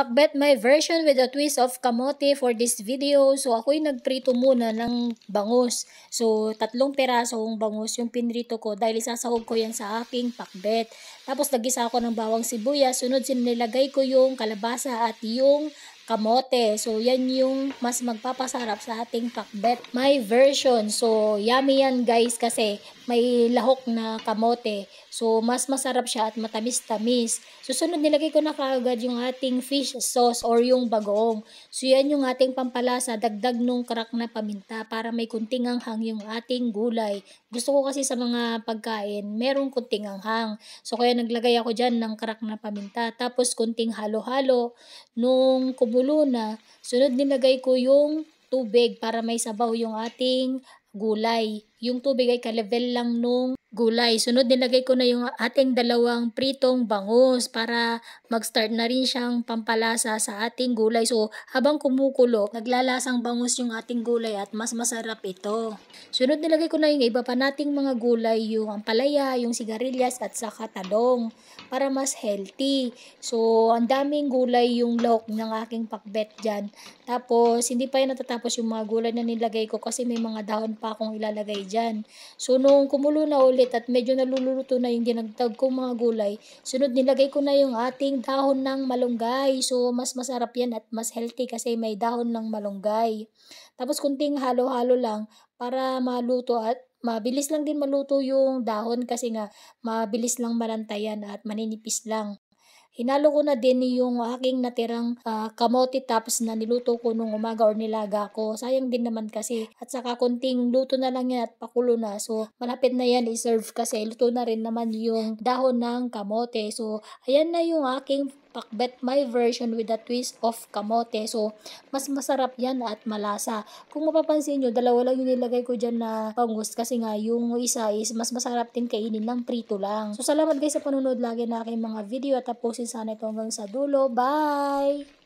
Pakbet my version with a twist of kamote for this video. So, ako'y nagprito muna ng bangus. So, tatlong perasong bangus yung pinrito ko dahil isasahog ko yan sa aking pakbet. Tapos, nagisa ako ng bawang sibuya. Sunod, sinilagay ko yung kalabasa at yung kamote. So, yan yung mas magpapasarap sa ating pakbet. My version. So, yummy yan guys kasi may lahok na kamote. So, mas masarap siya at matamis-tamis. Susunod, nilagay ko na kaagad yung ating fish sauce or yung bagoong. So, yan yung ating pampalasa, dagdag nung crack na paminta para may kunting anghang yung ating gulay. Gusto ko kasi sa mga pagkain, merong kunting anghang. So, kaya naglagay ako dyan ng crack na paminta. Tapos, kunting halo-halo. Nung kumulo na, sunod nilagay ko yung tubig para may sabaw yung ating gulay. Yung tubig ay ka-level lang nung gulay. Sunod nilagay ko na yung ating dalawang pritong bangus para mag-start na rin siyang pampalasa sa ating gulay. So habang kumukulo, naglalasang bangus yung ating gulay at mas masarap ito. Sunod nilagay ko na yung iba pa nating mga gulay, yung ampalaya, yung sigarilyas at saka talong para mas healthy. So ang daming gulay yung lahok ng aking pakbet dyan. Tapos hindi pa yan natatapos yung mga gulay na nilagay ko kasi may mga dahon pa akong ilalagay dyan. So nung kumulo na ulit, ulit at medyo naluluto na yung dinagtag kong mga gulay. Sunod nilagay ko na yung ating dahon ng malunggay. So mas masarap yan at mas healthy kasi may dahon ng malunggay. Tapos kunting halo-halo lang para maluto at mabilis lang din maluto yung dahon kasi nga mabilis lang malantayan at maninipis lang. Hinalo ko na din yung aking natirang uh, kamote tapos na niluto ko nung umaga or nilaga ko. Sayang din naman kasi. At saka konting luto na lang yan at pakulo na. So, malapit na yan i-serve kasi luto na rin naman yung dahon ng kamote. So, ayan na yung aking pakbet my version with a twist of kamote. So, mas masarap yan at malasa. Kung mapapansin nyo, dalawa lang yung nilagay ko dyan na pangus kasi nga yung isa is mas masarap din kainin ng prito lang. So, salamat guys sa panunod lagi na aking mga video at tapusin sana ito hanggang sa dulo. Bye!